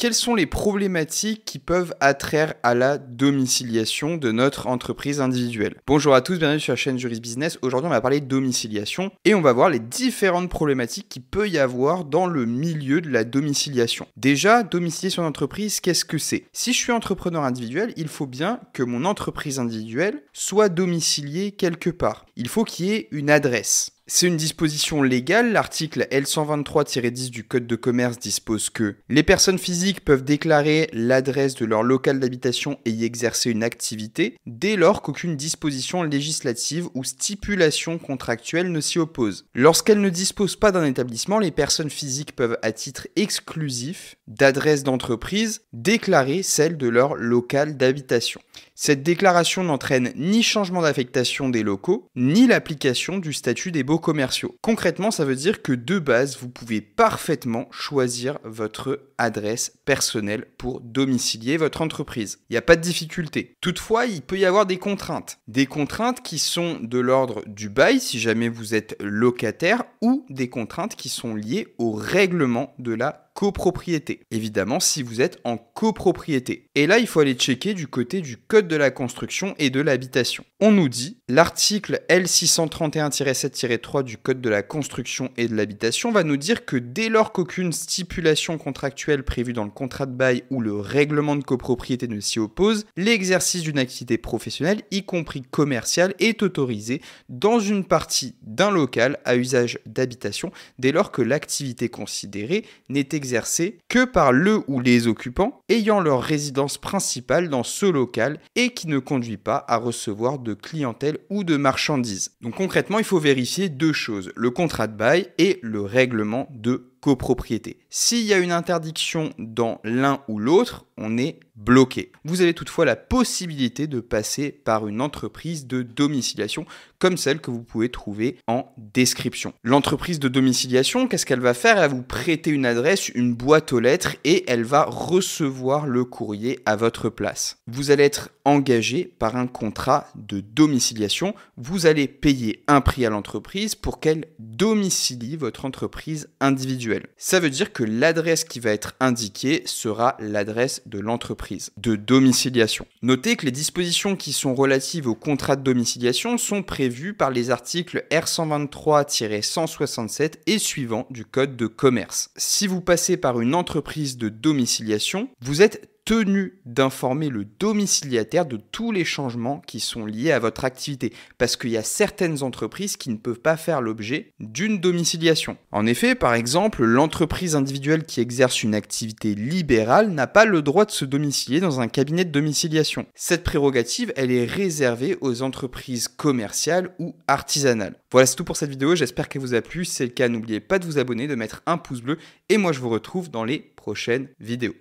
Quelles sont les problématiques qui peuvent attraire à la domiciliation de notre entreprise individuelle Bonjour à tous, bienvenue sur la chaîne Juris Business. Aujourd'hui, on va parler de domiciliation et on va voir les différentes problématiques qu'il peut y avoir dans le milieu de la domiciliation. Déjà, domicilier son entreprise, qu'est-ce que c'est Si je suis entrepreneur individuel, il faut bien que mon entreprise individuelle soit domiciliée quelque part. Il faut qu'il y ait une adresse. C'est une disposition légale, l'article L123-10 du Code de commerce dispose que les personnes physiques peuvent déclarer l'adresse de leur local d'habitation et y exercer une activité dès lors qu'aucune disposition législative ou stipulation contractuelle ne s'y oppose. Lorsqu'elles ne disposent pas d'un établissement, les personnes physiques peuvent à titre exclusif d'adresse d'entreprise déclarer celle de leur local d'habitation. Cette déclaration n'entraîne ni changement d'affectation des locaux, ni l'application du statut des baux commerciaux. Concrètement, ça veut dire que de base, vous pouvez parfaitement choisir votre adresse personnelle pour domicilier votre entreprise. Il n'y a pas de difficulté. Toutefois, il peut y avoir des contraintes. Des contraintes qui sont de l'ordre du bail si jamais vous êtes locataire ou des contraintes qui sont liées au règlement de la copropriété. Évidemment, si vous êtes en copropriété. Et là, il faut aller checker du côté du Code de la construction et de l'habitation. On nous dit, l'article L631-7-3 du Code de la construction et de l'habitation va nous dire que dès lors qu'aucune stipulation contractuelle prévue dans le contrat de bail ou le règlement de copropriété ne s'y oppose, l'exercice d'une activité professionnelle, y compris commerciale, est autorisé dans une partie d'un local à usage d'habitation dès lors que l'activité considérée n'est exercée exercé que par le ou les occupants ayant leur résidence principale dans ce local et qui ne conduit pas à recevoir de clientèle ou de marchandises. Donc concrètement, il faut vérifier deux choses, le contrat de bail et le règlement de propriétés S'il y a une interdiction dans l'un ou l'autre, on est bloqué. Vous avez toutefois la possibilité de passer par une entreprise de domiciliation comme celle que vous pouvez trouver en description. L'entreprise de domiciliation, qu'est-ce qu'elle va faire Elle va vous prêter une adresse, une boîte aux lettres et elle va recevoir le courrier à votre place. Vous allez être engagé par un contrat de domiciliation. Vous allez payer un prix à l'entreprise pour qu'elle domicilie votre entreprise individuelle. Ça veut dire que l'adresse qui va être indiquée sera l'adresse de l'entreprise de domiciliation. Notez que les dispositions qui sont relatives au contrat de domiciliation sont prévues par les articles R123-167 et suivants du Code de commerce. Si vous passez par une entreprise de domiciliation, vous êtes tenu d'informer le domiciliataire de tous les changements qui sont liés à votre activité, parce qu'il y a certaines entreprises qui ne peuvent pas faire l'objet d'une domiciliation. En effet, par exemple, l'entreprise individuelle qui exerce une activité libérale n'a pas le droit de se domicilier dans un cabinet de domiciliation. Cette prérogative, elle est réservée aux entreprises commerciales ou artisanales. Voilà, c'est tout pour cette vidéo, j'espère qu'elle vous a plu. Si c'est le cas, n'oubliez pas de vous abonner, de mettre un pouce bleu, et moi je vous retrouve dans les prochaines vidéos.